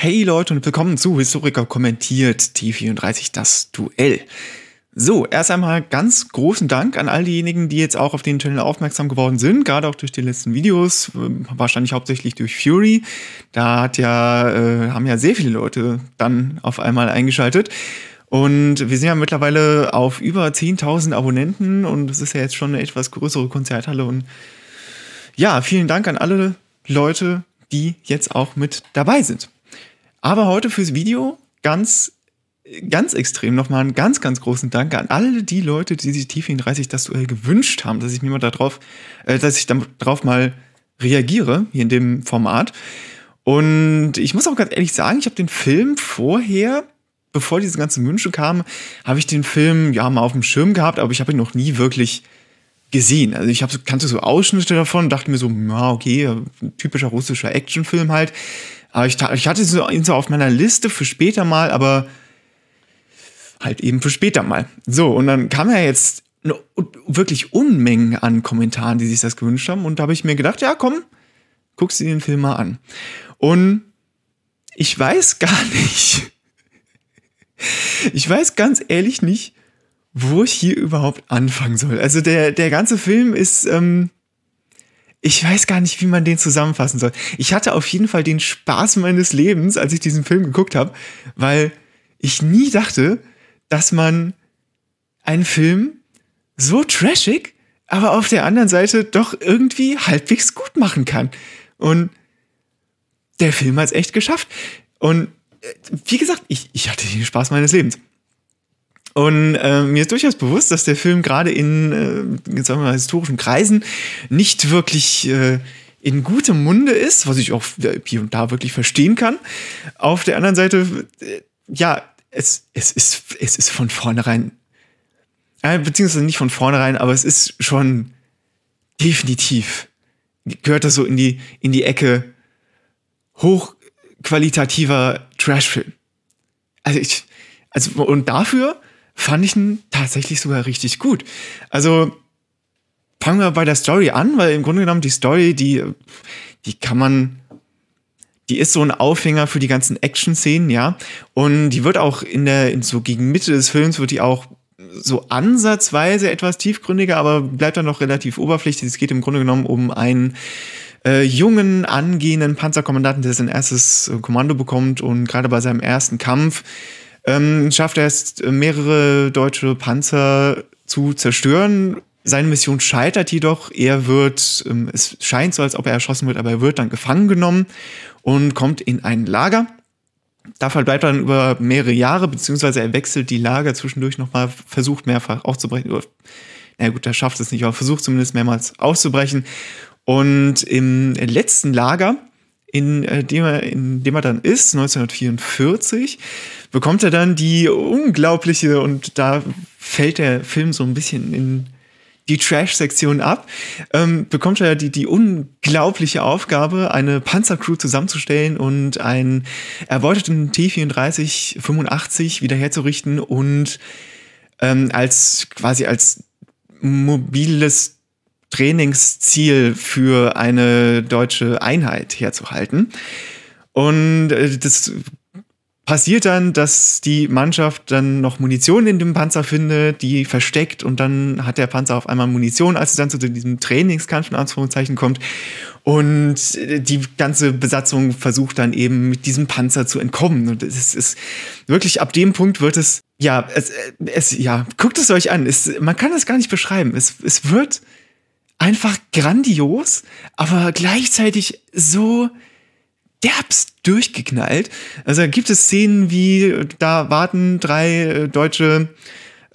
Hey Leute und willkommen zu Historiker kommentiert T34 das Duell. So, erst einmal ganz großen Dank an all diejenigen, die jetzt auch auf den Channel aufmerksam geworden sind, gerade auch durch die letzten Videos, ähm, wahrscheinlich hauptsächlich durch Fury. Da hat ja, äh, haben ja sehr viele Leute dann auf einmal eingeschaltet. Und wir sind ja mittlerweile auf über 10.000 Abonnenten und es ist ja jetzt schon eine etwas größere Konzerthalle. Und ja, vielen Dank an alle Leute, die jetzt auch mit dabei sind. Aber heute fürs Video ganz, ganz extrem nochmal einen ganz, ganz großen Dank an alle die Leute, die sich t 30 das Duell gewünscht haben, dass ich mir mal darauf, äh, dass ich darauf mal reagiere, hier in dem Format. Und ich muss auch ganz ehrlich sagen, ich habe den Film vorher bevor diese ganzen Wünsche kamen, habe ich den Film ja mal auf dem Schirm gehabt, aber ich habe ihn noch nie wirklich gesehen. Also ich habe kannte so Ausschnitte davon, dachte mir so, ja, okay, typischer russischer Actionfilm halt. Aber ich, ich hatte ihn so auf meiner Liste für später mal, aber halt eben für später mal. So, und dann kam ja jetzt wirklich Unmengen an Kommentaren, die sich das gewünscht haben. Und da habe ich mir gedacht, ja, komm, guckst du den Film mal an. Und ich weiß gar nicht, ich weiß ganz ehrlich nicht, wo ich hier überhaupt anfangen soll. Also der, der ganze Film ist, ähm, ich weiß gar nicht, wie man den zusammenfassen soll. Ich hatte auf jeden Fall den Spaß meines Lebens, als ich diesen Film geguckt habe, weil ich nie dachte, dass man einen Film so trashig, aber auf der anderen Seite doch irgendwie halbwegs gut machen kann. Und der Film hat es echt geschafft. Und äh, wie gesagt, ich, ich hatte den Spaß meines Lebens. Und äh, mir ist durchaus bewusst, dass der Film gerade in äh, sagen wir mal, historischen Kreisen nicht wirklich äh, in gutem Munde ist, was ich auch hier und da wirklich verstehen kann. Auf der anderen Seite, äh, ja, es, es, ist, es ist von vornherein, äh, beziehungsweise nicht von vornherein, aber es ist schon definitiv, gehört das so in die, in die Ecke hochqualitativer Trashfilm. Also ich, also und dafür fand ich ihn tatsächlich sogar richtig gut. Also fangen wir bei der Story an, weil im Grunde genommen die Story, die, die kann man, die ist so ein Aufhänger für die ganzen Action-Szenen, ja. Und die wird auch in der, in so gegen Mitte des Films wird die auch so ansatzweise etwas tiefgründiger, aber bleibt dann noch relativ oberflächlich. Es geht im Grunde genommen um einen äh, jungen, angehenden Panzerkommandanten, der sein erstes äh, Kommando bekommt und gerade bei seinem ersten Kampf ähm, schafft er es, mehrere deutsche Panzer zu zerstören. Seine Mission scheitert jedoch. Er wird, ähm, es scheint so, als ob er erschossen wird, aber er wird dann gefangen genommen und kommt in ein Lager. Da verbleibt er dann über mehrere Jahre, beziehungsweise er wechselt die Lager zwischendurch nochmal, versucht mehrfach aufzubrechen. Na gut, er schafft es nicht, aber versucht zumindest mehrmals aufzubrechen. Und im letzten Lager in, äh, dem er, in dem er dann ist, 1944, bekommt er dann die unglaubliche, und da fällt der Film so ein bisschen in die Trash-Sektion ab, ähm, bekommt er die, die unglaubliche Aufgabe, eine Panzercrew zusammenzustellen und einen erbeuteten T-34 85 wiederherzurichten und ähm, als quasi als mobiles Trainingsziel für eine deutsche Einheit herzuhalten. Und äh, das passiert dann, dass die Mannschaft dann noch Munition in dem Panzer findet, die versteckt und dann hat der Panzer auf einmal Munition, als es dann zu diesem Trainingskampf in Anführungszeichen kommt. Und äh, die ganze Besatzung versucht dann eben mit diesem Panzer zu entkommen. Und es ist wirklich ab dem Punkt wird es, ja, es, äh, es ja, guckt es euch an. Es, man kann es gar nicht beschreiben. Es, es wird einfach grandios, aber gleichzeitig so derbst durchgeknallt. Also gibt es Szenen wie, da warten drei äh, deutsche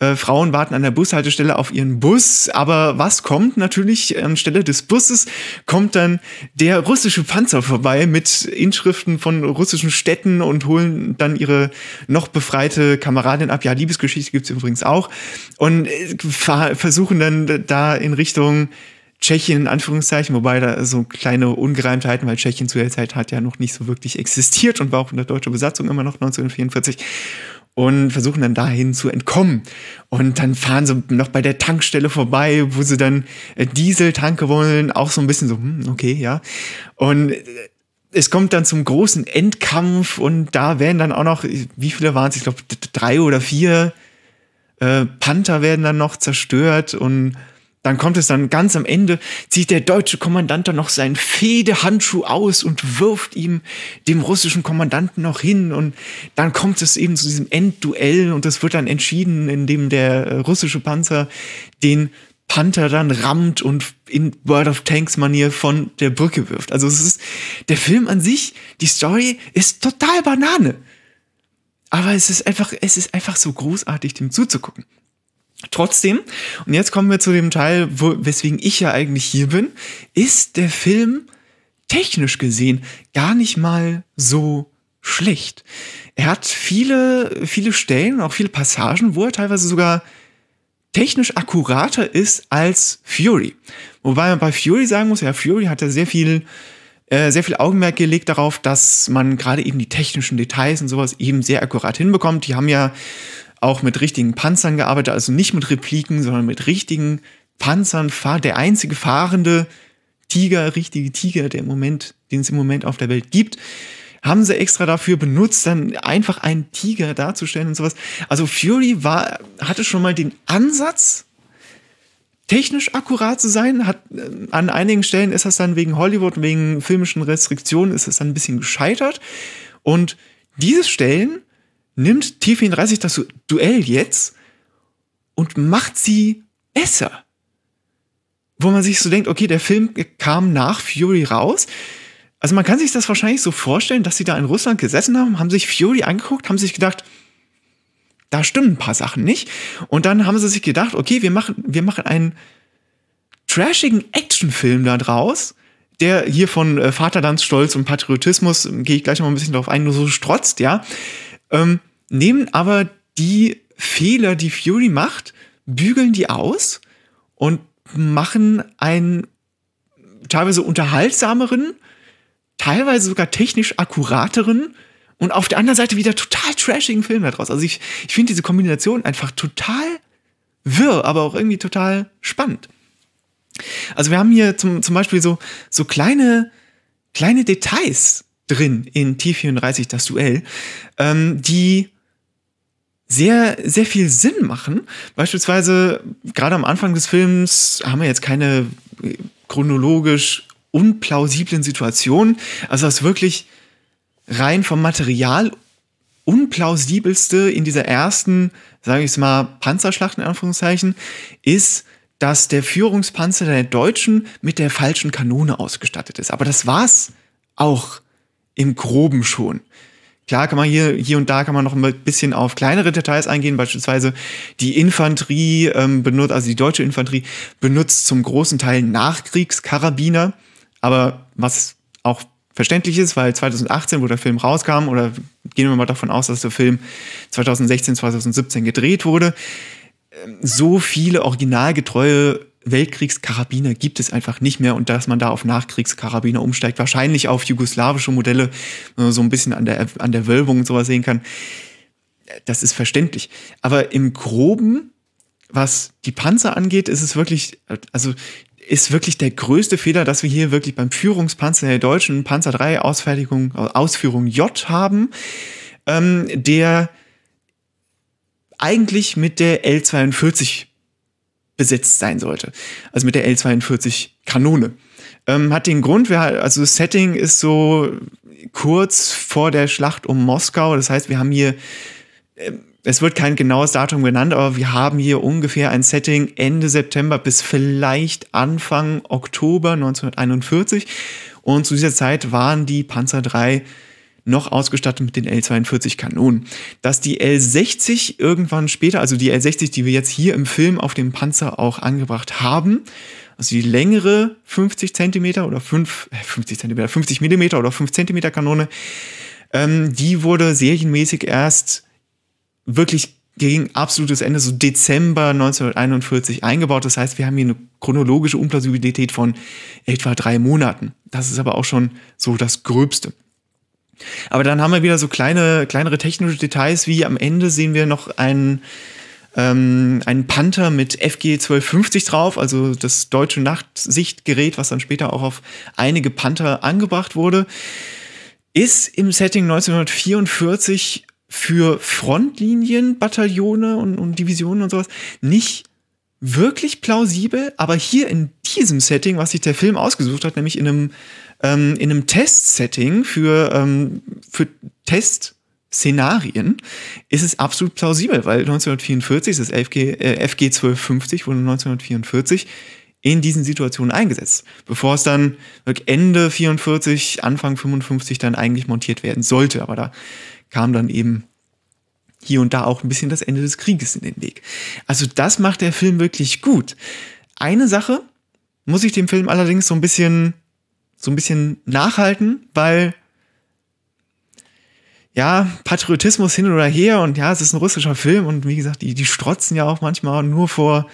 äh, Frauen warten an der Bushaltestelle auf ihren Bus, aber was kommt natürlich? Anstelle ähm, des Busses kommt dann der russische Panzer vorbei mit Inschriften von russischen Städten und holen dann ihre noch befreite Kameradin ab. Ja, Liebesgeschichte gibt es übrigens auch. Und äh, versuchen dann da in Richtung Tschechien in Anführungszeichen, wobei da so kleine Ungereimtheiten, weil Tschechien zu der Zeit hat ja noch nicht so wirklich existiert und war auch unter deutscher Besatzung immer noch 1944 und versuchen dann dahin zu entkommen. Und dann fahren sie noch bei der Tankstelle vorbei, wo sie dann äh, Diesel tanke wollen, auch so ein bisschen so, hm, okay, ja. Und äh, es kommt dann zum großen Endkampf und da werden dann auch noch, wie viele waren es? Ich glaube, drei oder vier äh, Panther werden dann noch zerstört und dann kommt es dann ganz am Ende, zieht der deutsche Kommandant dann noch seinen Fehdehandschuh aus und wirft ihm dem russischen Kommandanten noch hin. Und dann kommt es eben zu diesem Endduell und das wird dann entschieden, indem der äh, russische Panzer den Panther dann rammt und in World of Tanks Manier von der Brücke wirft. Also es ist, der Film an sich, die Story ist total Banane. Aber es ist einfach, es ist einfach so großartig, dem zuzugucken. Trotzdem, und jetzt kommen wir zu dem Teil, wo, weswegen ich ja eigentlich hier bin, ist der Film technisch gesehen gar nicht mal so schlecht. Er hat viele, viele Stellen, auch viele Passagen, wo er teilweise sogar technisch akkurater ist als Fury. Wobei man bei Fury sagen muss, ja, Fury hat ja sehr viel, äh, sehr viel Augenmerk gelegt darauf, dass man gerade eben die technischen Details und sowas eben sehr akkurat hinbekommt. Die haben ja auch mit richtigen Panzern gearbeitet, also nicht mit Repliken, sondern mit richtigen Panzern. Der einzige fahrende Tiger, richtige Tiger, der im Moment, den es im Moment auf der Welt gibt, haben sie extra dafür benutzt, dann einfach einen Tiger darzustellen und sowas. Also Fury war, hatte schon mal den Ansatz, technisch akkurat zu sein. Hat, äh, an einigen Stellen ist das dann wegen Hollywood, wegen filmischen Restriktionen, ist es dann ein bisschen gescheitert. Und diese Stellen nimmt T34 das Duell jetzt und macht sie besser. Wo man sich so denkt, okay, der Film kam nach Fury raus. Also man kann sich das wahrscheinlich so vorstellen, dass sie da in Russland gesessen haben, haben sich Fury angeguckt, haben sich gedacht, da stimmen ein paar Sachen nicht. Und dann haben sie sich gedacht, okay, wir machen, wir machen einen trashigen Actionfilm da draus, der hier von äh, Vaterlandsstolz und Patriotismus, ähm, gehe ich gleich noch ein bisschen darauf ein, nur so strotzt, ja ähm, nehmen aber die Fehler, die Fury macht, bügeln die aus und machen einen teilweise unterhaltsameren, teilweise sogar technisch akkurateren und auf der anderen Seite wieder total trashigen Film daraus. Also ich, ich finde diese Kombination einfach total wirr, aber auch irgendwie total spannend. Also wir haben hier zum, zum Beispiel so, so kleine, kleine Details, drin in T34 das Duell, ähm, die sehr, sehr viel Sinn machen. Beispielsweise, gerade am Anfang des Films haben wir jetzt keine äh, chronologisch unplausiblen Situationen. Also das wirklich rein vom Material unplausibelste in dieser ersten, sage ich es mal, Panzerschlacht in Anführungszeichen, ist, dass der Führungspanzer der Deutschen mit der falschen Kanone ausgestattet ist. Aber das war's auch im Groben schon. Klar kann man hier, hier und da kann man noch ein bisschen auf kleinere Details eingehen, beispielsweise die Infanterie ähm, benutzt, also die deutsche Infanterie benutzt zum großen Teil Nachkriegskarabiner, aber was auch verständlich ist, weil 2018, wo der Film rauskam, oder gehen wir mal davon aus, dass der Film 2016, 2017 gedreht wurde, ähm, so viele originalgetreue Weltkriegskarabiner gibt es einfach nicht mehr und dass man da auf Nachkriegskarabiner umsteigt, wahrscheinlich auf jugoslawische Modelle, so ein bisschen an der, an der Wölbung und sowas sehen kann, das ist verständlich. Aber im Groben, was die Panzer angeht, ist es wirklich, also ist wirklich der größte Fehler, dass wir hier wirklich beim Führungspanzer der deutschen Panzer 3 Ausfertigung, Ausführung J haben, ähm, der eigentlich mit der L42 besetzt sein sollte. Also mit der L42-Kanone. Ähm, hat den Grund, wir, also das Setting ist so kurz vor der Schlacht um Moskau. Das heißt, wir haben hier, äh, es wird kein genaues Datum genannt, aber wir haben hier ungefähr ein Setting Ende September bis vielleicht Anfang Oktober 1941. Und zu dieser Zeit waren die Panzer 3 noch ausgestattet mit den L-42-Kanonen. Dass die L-60 irgendwann später, also die L-60, die wir jetzt hier im Film auf dem Panzer auch angebracht haben, also die längere 50 Zentimeter oder 5, 50 äh, Zentimeter, 50 Millimeter oder 5 Zentimeter Kanone, ähm, die wurde serienmäßig erst wirklich gegen absolutes Ende, so Dezember 1941 eingebaut. Das heißt, wir haben hier eine chronologische Unplausibilität von etwa drei Monaten. Das ist aber auch schon so das Gröbste. Aber dann haben wir wieder so kleine, kleinere technische Details, wie am Ende sehen wir noch einen, ähm, einen Panther mit FG 1250 drauf, also das deutsche Nachtsichtgerät, was dann später auch auf einige Panther angebracht wurde. Ist im Setting 1944 für Frontlinien, Bataillone und, und Divisionen und sowas nicht wirklich plausibel, aber hier in diesem Setting, was sich der Film ausgesucht hat, nämlich in einem ähm, in einem Testsetting für, ähm, für Test Szenarien ist es absolut plausibel, weil 1944, das FG, äh, FG 1250 wurde 1944 in diesen Situationen eingesetzt, bevor es dann Ende 44, Anfang 55 dann eigentlich montiert werden sollte. Aber da kam dann eben hier und da auch ein bisschen das Ende des Krieges in den Weg. Also das macht der Film wirklich gut. Eine Sache muss ich dem Film allerdings so ein bisschen so ein bisschen nachhalten, weil ja, Patriotismus hin oder her und ja, es ist ein russischer Film und wie gesagt, die, die strotzen ja auch manchmal nur vor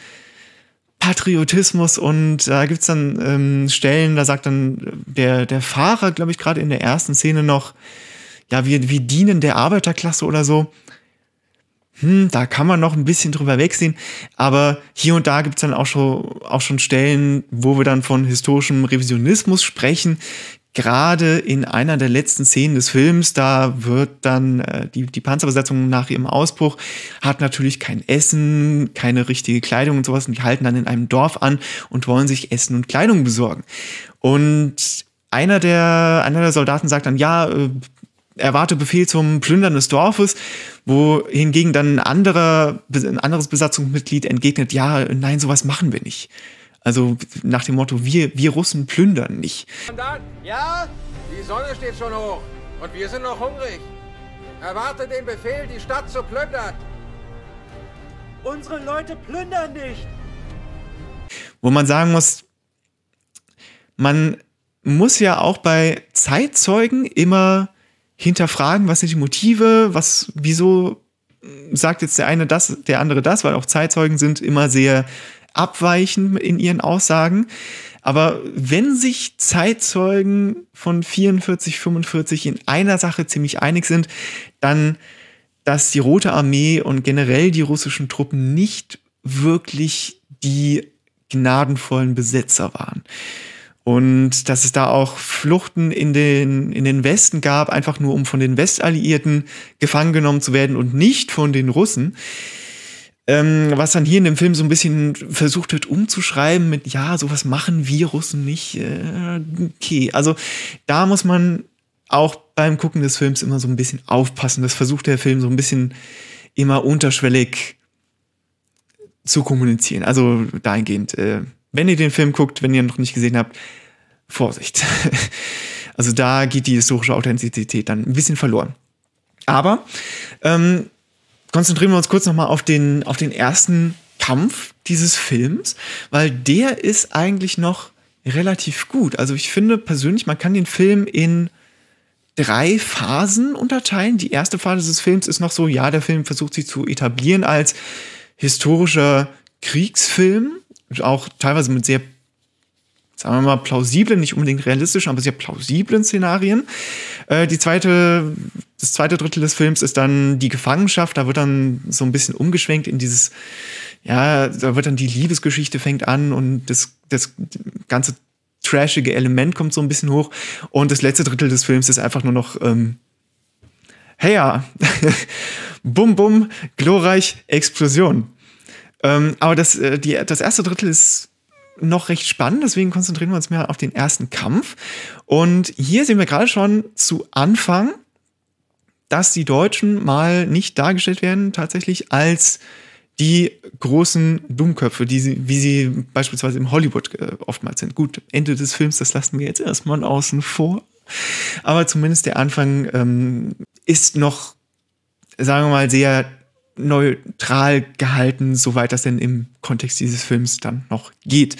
Patriotismus und da gibt es dann ähm, Stellen, da sagt dann der, der Fahrer, glaube ich, gerade in der ersten Szene noch, ja, wir, wir dienen der Arbeiterklasse oder so hm, da kann man noch ein bisschen drüber wegsehen, aber hier und da gibt es dann auch schon, auch schon Stellen, wo wir dann von historischem Revisionismus sprechen. Gerade in einer der letzten Szenen des Films, da wird dann äh, die, die Panzerbesatzung nach ihrem Ausbruch, hat natürlich kein Essen, keine richtige Kleidung und sowas und die halten dann in einem Dorf an und wollen sich Essen und Kleidung besorgen. Und einer der, einer der Soldaten sagt dann, ja, äh, erwarte Befehl zum Plündern des Dorfes, wo hingegen dann ein, anderer, ein anderes Besatzungsmitglied entgegnet, ja, nein, sowas machen wir nicht. Also nach dem Motto, wir, wir Russen plündern nicht. Ja, die Sonne steht schon hoch und wir sind noch hungrig. Erwarte den Befehl, die Stadt zu plündern. Unsere Leute plündern nicht. Wo man sagen muss, man muss ja auch bei Zeitzeugen immer hinterfragen, was sind die Motive, was, wieso sagt jetzt der eine das, der andere das, weil auch Zeitzeugen sind immer sehr abweichend in ihren Aussagen. Aber wenn sich Zeitzeugen von 44, 45 in einer Sache ziemlich einig sind, dann, dass die Rote Armee und generell die russischen Truppen nicht wirklich die gnadenvollen Besetzer waren. Und dass es da auch Fluchten in den, in den Westen gab, einfach nur um von den Westalliierten gefangen genommen zu werden und nicht von den Russen. Ähm, was dann hier in dem Film so ein bisschen versucht wird umzuschreiben mit, ja, sowas machen wir Russen nicht. Äh, okay, also da muss man auch beim Gucken des Films immer so ein bisschen aufpassen. Das versucht der Film so ein bisschen immer unterschwellig zu kommunizieren. Also dahingehend, äh, wenn ihr den Film guckt, wenn ihr ihn noch nicht gesehen habt, Vorsicht. Also da geht die historische Authentizität dann ein bisschen verloren. Aber ähm, konzentrieren wir uns kurz nochmal auf den, auf den ersten Kampf dieses Films, weil der ist eigentlich noch relativ gut. Also ich finde persönlich, man kann den Film in drei Phasen unterteilen. Die erste Phase des Films ist noch so, ja, der Film versucht sich zu etablieren als historischer Kriegsfilm auch teilweise mit sehr, sagen wir mal, plausiblen, nicht unbedingt realistischen, aber sehr plausiblen Szenarien. Äh, die zweite, das zweite Drittel des Films ist dann die Gefangenschaft. Da wird dann so ein bisschen umgeschwenkt in dieses, ja, da wird dann die Liebesgeschichte fängt an und das, das ganze trashige Element kommt so ein bisschen hoch. Und das letzte Drittel des Films ist einfach nur noch, ähm, hey ja, bum bum, glorreich, Explosion. Ähm, aber das, äh, die, das erste Drittel ist noch recht spannend, deswegen konzentrieren wir uns mehr auf den ersten Kampf. Und hier sehen wir gerade schon zu Anfang, dass die Deutschen mal nicht dargestellt werden, tatsächlich als die großen Dummköpfe, die sie, wie sie beispielsweise im Hollywood äh, oftmals sind. Gut, Ende des Films, das lassen wir jetzt erstmal außen vor. Aber zumindest der Anfang ähm, ist noch, sagen wir mal, sehr neutral gehalten, soweit das denn im Kontext dieses Films dann noch geht.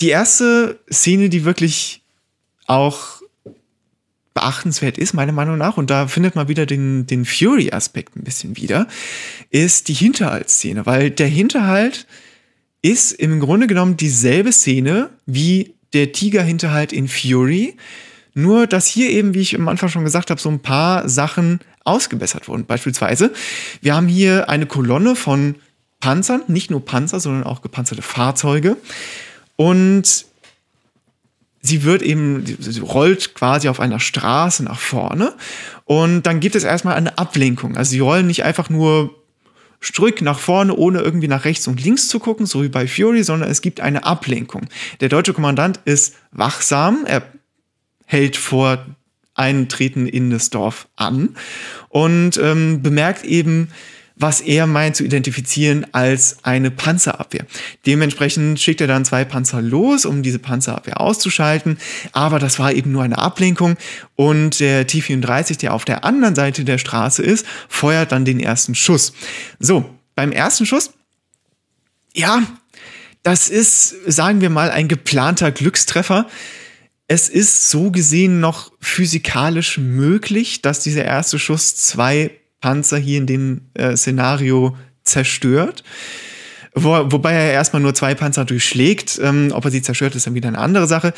Die erste Szene, die wirklich auch beachtenswert ist, meiner Meinung nach, und da findet man wieder den, den Fury-Aspekt ein bisschen wieder, ist die Hinterhaltsszene, weil der Hinterhalt ist im Grunde genommen dieselbe Szene wie der Tiger-Hinterhalt in Fury, nur dass hier eben, wie ich am Anfang schon gesagt habe, so ein paar Sachen ausgebessert wurden. Beispielsweise, wir haben hier eine Kolonne von Panzern, nicht nur Panzer, sondern auch gepanzerte Fahrzeuge. Und sie wird eben, sie rollt quasi auf einer Straße nach vorne. Und dann gibt es erstmal eine Ablenkung. Also sie rollen nicht einfach nur strick nach vorne, ohne irgendwie nach rechts und links zu gucken, so wie bei Fury, sondern es gibt eine Ablenkung. Der deutsche Kommandant ist wachsam, er hält vor eintreten in das Dorf an und ähm, bemerkt eben, was er meint zu identifizieren als eine Panzerabwehr. Dementsprechend schickt er dann zwei Panzer los, um diese Panzerabwehr auszuschalten. Aber das war eben nur eine Ablenkung. Und der T-34, der auf der anderen Seite der Straße ist, feuert dann den ersten Schuss. So, beim ersten Schuss, ja, das ist, sagen wir mal, ein geplanter Glückstreffer es ist so gesehen noch physikalisch möglich, dass dieser erste Schuss zwei Panzer hier in dem äh, Szenario zerstört. Wo, wobei er erstmal nur zwei Panzer durchschlägt. Ähm, ob er sie zerstört, ist dann wieder eine andere Sache.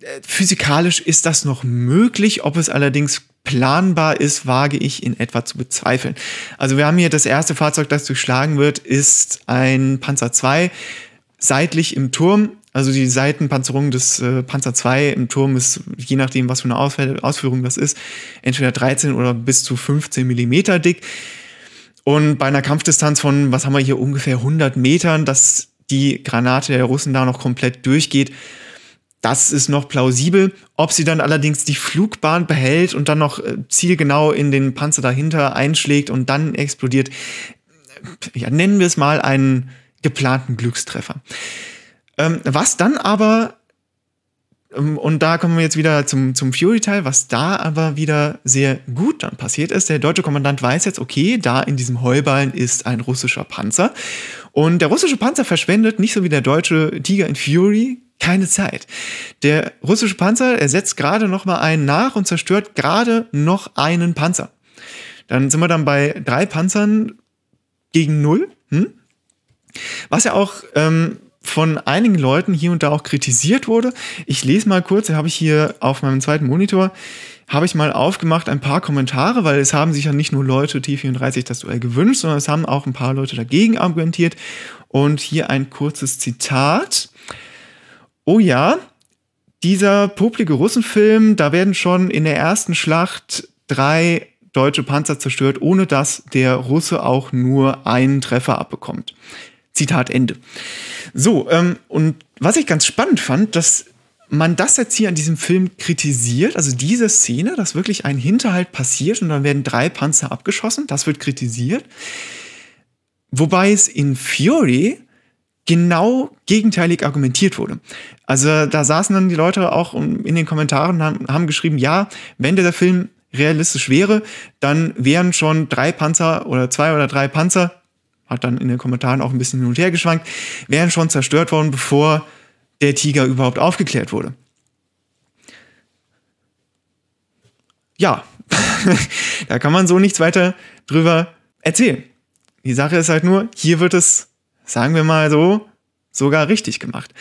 Äh, physikalisch ist das noch möglich. Ob es allerdings planbar ist, wage ich in etwa zu bezweifeln. Also wir haben hier das erste Fahrzeug, das durchschlagen wird, ist ein Panzer 2 seitlich im Turm also die Seitenpanzerung des äh, Panzer 2 im Turm ist, je nachdem, was für eine Ausf Ausführung das ist, entweder 13 oder bis zu 15 Millimeter dick. Und bei einer Kampfdistanz von, was haben wir hier, ungefähr 100 Metern, dass die Granate der Russen da noch komplett durchgeht, das ist noch plausibel. Ob sie dann allerdings die Flugbahn behält und dann noch äh, zielgenau in den Panzer dahinter einschlägt und dann explodiert, ja, nennen wir es mal einen geplanten Glückstreffer. Ähm, was dann aber, ähm, und da kommen wir jetzt wieder zum, zum Fury-Teil, was da aber wieder sehr gut dann passiert ist, der deutsche Kommandant weiß jetzt, okay, da in diesem Heuballen ist ein russischer Panzer. Und der russische Panzer verschwendet, nicht so wie der deutsche Tiger in Fury, keine Zeit. Der russische Panzer ersetzt gerade noch mal einen nach und zerstört gerade noch einen Panzer. Dann sind wir dann bei drei Panzern gegen null. Hm? Was ja auch ähm, von einigen Leuten hier und da auch kritisiert wurde. Ich lese mal kurz, habe ich hier auf meinem zweiten Monitor, habe ich mal aufgemacht ein paar Kommentare, weil es haben sich ja nicht nur Leute T34 das Duell gewünscht, sondern es haben auch ein paar Leute dagegen argumentiert. Und hier ein kurzes Zitat. Oh ja, dieser publige Russenfilm, da werden schon in der ersten Schlacht drei deutsche Panzer zerstört, ohne dass der Russe auch nur einen Treffer abbekommt. Zitat Ende. So, ähm, und was ich ganz spannend fand, dass man das jetzt hier an diesem Film kritisiert, also diese Szene, dass wirklich ein Hinterhalt passiert und dann werden drei Panzer abgeschossen, das wird kritisiert. Wobei es in Fury genau gegenteilig argumentiert wurde. Also da saßen dann die Leute auch in den Kommentaren und haben, haben geschrieben, ja, wenn der Film realistisch wäre, dann wären schon drei Panzer oder zwei oder drei Panzer hat dann in den Kommentaren auch ein bisschen hin und her geschwankt, wären schon zerstört worden, bevor der Tiger überhaupt aufgeklärt wurde. Ja, da kann man so nichts weiter drüber erzählen. Die Sache ist halt nur, hier wird es, sagen wir mal so, sogar richtig gemacht.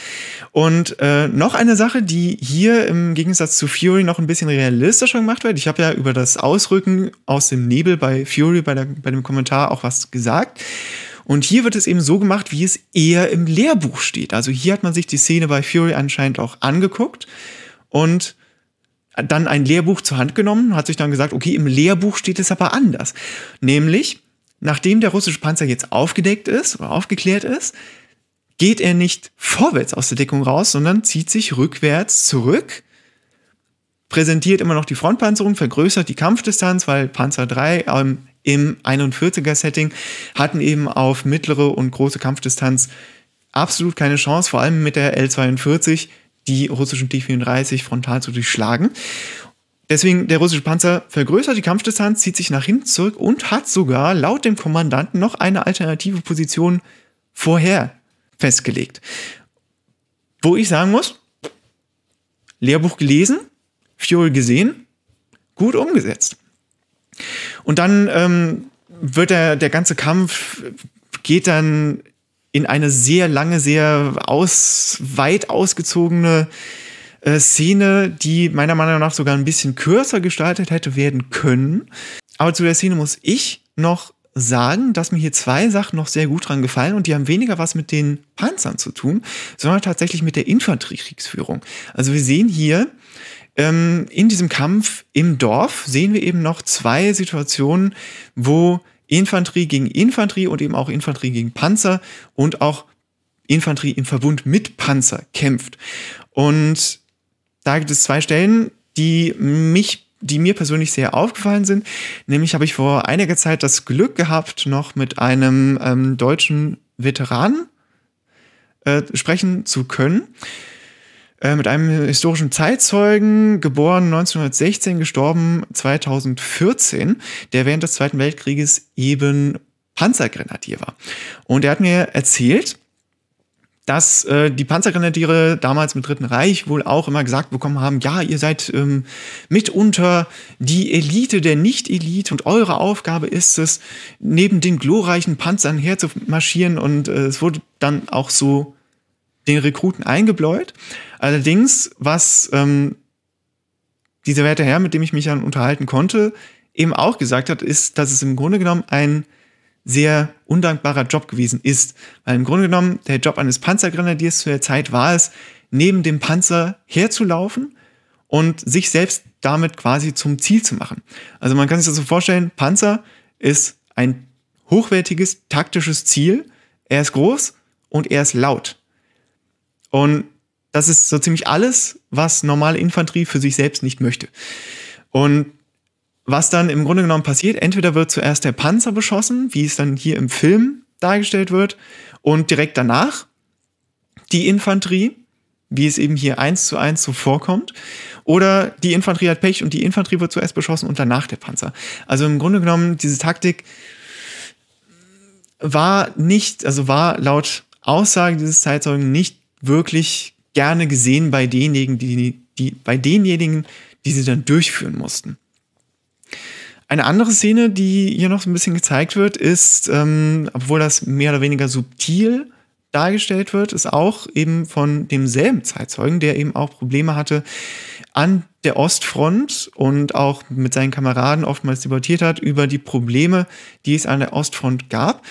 Und äh, noch eine Sache, die hier im Gegensatz zu Fury noch ein bisschen realistischer gemacht wird. Ich habe ja über das Ausrücken aus dem Nebel bei Fury bei, der, bei dem Kommentar auch was gesagt. Und hier wird es eben so gemacht, wie es eher im Lehrbuch steht. Also hier hat man sich die Szene bei Fury anscheinend auch angeguckt und dann ein Lehrbuch zur Hand genommen, hat sich dann gesagt, okay, im Lehrbuch steht es aber anders. Nämlich, nachdem der russische Panzer jetzt aufgedeckt ist oder aufgeklärt ist, geht er nicht vorwärts aus der Deckung raus, sondern zieht sich rückwärts zurück, präsentiert immer noch die Frontpanzerung, vergrößert die Kampfdistanz, weil Panzer 3 ähm, im 41er-Setting hatten eben auf mittlere und große Kampfdistanz absolut keine Chance, vor allem mit der L-42 die russischen T-34 frontal zu durchschlagen. Deswegen, der russische Panzer vergrößert die Kampfdistanz, zieht sich nach hinten zurück und hat sogar laut dem Kommandanten noch eine alternative Position vorher festgelegt. Wo ich sagen muss, Lehrbuch gelesen, Fury gesehen, gut umgesetzt. Und dann ähm, wird der, der ganze Kampf geht dann in eine sehr lange, sehr aus, weit ausgezogene äh, Szene, die meiner Meinung nach sogar ein bisschen kürzer gestaltet hätte werden können. Aber zu der Szene muss ich noch sagen, dass mir hier zwei Sachen noch sehr gut dran gefallen und die haben weniger was mit den Panzern zu tun, sondern tatsächlich mit der Infanteriekriegsführung. Also wir sehen hier ähm, in diesem Kampf im Dorf sehen wir eben noch zwei Situationen, wo Infanterie gegen Infanterie und eben auch Infanterie gegen Panzer und auch Infanterie im Verbund mit Panzer kämpft. Und da gibt es zwei Stellen, die mich die mir persönlich sehr aufgefallen sind. Nämlich habe ich vor einiger Zeit das Glück gehabt, noch mit einem ähm, deutschen Veteranen äh, sprechen zu können. Äh, mit einem historischen Zeitzeugen, geboren 1916, gestorben 2014, der während des Zweiten Weltkrieges eben Panzergrenadier war. Und er hat mir erzählt, dass äh, die Panzergrenadiere damals im Dritten Reich wohl auch immer gesagt bekommen haben, ja, ihr seid ähm, mitunter die Elite der Nicht-Elite und eure Aufgabe ist es, neben den glorreichen Panzern herzumarschieren und äh, es wurde dann auch so den Rekruten eingebläut. Allerdings, was ähm, dieser werte Herr, mit dem ich mich dann unterhalten konnte, eben auch gesagt hat, ist, dass es im Grunde genommen ein sehr undankbarer Job gewesen ist. Weil im Grunde genommen der Job eines Panzergrenadiers zu der Zeit war es, neben dem Panzer herzulaufen und sich selbst damit quasi zum Ziel zu machen. Also man kann sich das so vorstellen, Panzer ist ein hochwertiges taktisches Ziel. Er ist groß und er ist laut. Und das ist so ziemlich alles, was normale Infanterie für sich selbst nicht möchte. Und was dann im Grunde genommen passiert, entweder wird zuerst der Panzer beschossen, wie es dann hier im Film dargestellt wird, und direkt danach die Infanterie, wie es eben hier eins zu eins so vorkommt. Oder die Infanterie hat Pech und die Infanterie wird zuerst beschossen und danach der Panzer. Also im Grunde genommen, diese Taktik war nicht, also war laut Aussage dieses Zeitzeugen nicht wirklich gerne gesehen bei denjenigen, die, die bei denjenigen, die sie dann durchführen mussten. Eine andere Szene, die hier noch so ein bisschen gezeigt wird, ist, ähm, obwohl das mehr oder weniger subtil dargestellt wird, ist auch eben von demselben Zeitzeugen, der eben auch Probleme hatte an der Ostfront und auch mit seinen Kameraden oftmals debattiert hat über die Probleme, die es an der Ostfront gab.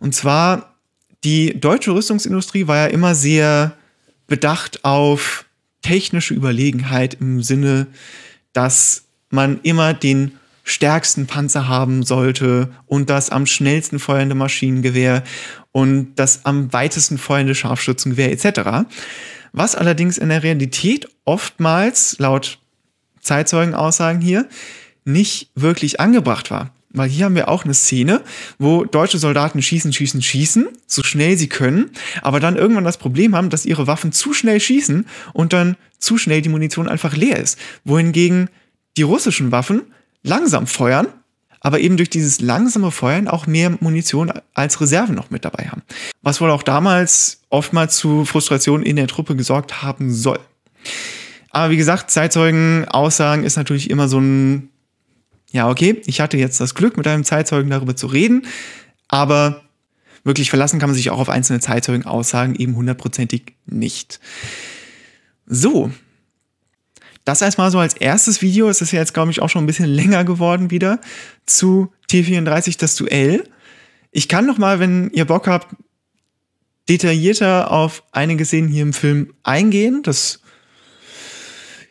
Und zwar, die deutsche Rüstungsindustrie war ja immer sehr bedacht auf technische Überlegenheit im Sinne, dass man immer den stärksten Panzer haben sollte und das am schnellsten feuernde Maschinengewehr und das am weitesten feuernde Scharfschützengewehr etc. Was allerdings in der Realität oftmals laut Zeitzeugenaussagen hier nicht wirklich angebracht war. Weil hier haben wir auch eine Szene, wo deutsche Soldaten schießen, schießen, schießen, so schnell sie können, aber dann irgendwann das Problem haben, dass ihre Waffen zu schnell schießen und dann zu schnell die Munition einfach leer ist. Wohingegen die russischen Waffen langsam feuern, aber eben durch dieses langsame Feuern auch mehr Munition als Reserven noch mit dabei haben. Was wohl auch damals oftmals zu Frustrationen in der Truppe gesorgt haben soll. Aber wie gesagt, Zeitzeugenaussagen ist natürlich immer so ein, ja, okay, ich hatte jetzt das Glück, mit einem Zeitzeugen darüber zu reden, aber wirklich verlassen kann man sich auch auf einzelne Zeitzeugenaussagen eben hundertprozentig nicht. So, das erstmal so als erstes Video. Es ist ja jetzt, glaube ich, auch schon ein bisschen länger geworden wieder zu T34 das Duell. Ich kann nochmal, wenn ihr Bock habt, detaillierter auf einige Szenen hier im Film eingehen. Das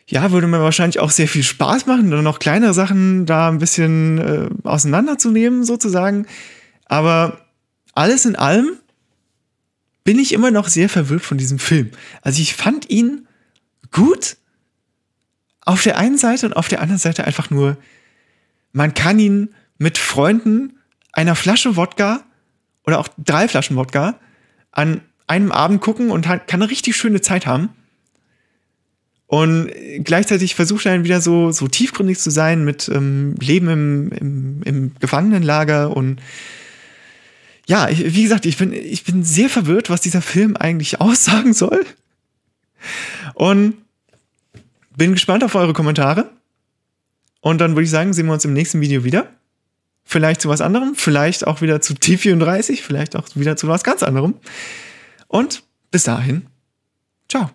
ja, würde mir wahrscheinlich auch sehr viel Spaß machen, dann noch kleinere Sachen da ein bisschen äh, auseinanderzunehmen, sozusagen. Aber alles in allem bin ich immer noch sehr verwirrt von diesem Film. Also ich fand ihn gut, auf der einen Seite und auf der anderen Seite einfach nur, man kann ihn mit Freunden einer Flasche Wodka oder auch drei Flaschen Wodka an einem Abend gucken und kann eine richtig schöne Zeit haben. Und gleichzeitig versucht er dann wieder so, so tiefgründig zu sein mit ähm, Leben im, im, im Gefangenenlager und ja, ich, wie gesagt, ich bin, ich bin sehr verwirrt, was dieser Film eigentlich aussagen soll. Und bin gespannt auf eure Kommentare. Und dann würde ich sagen, sehen wir uns im nächsten Video wieder. Vielleicht zu was anderem, vielleicht auch wieder zu T34, vielleicht auch wieder zu was ganz anderem. Und bis dahin, ciao.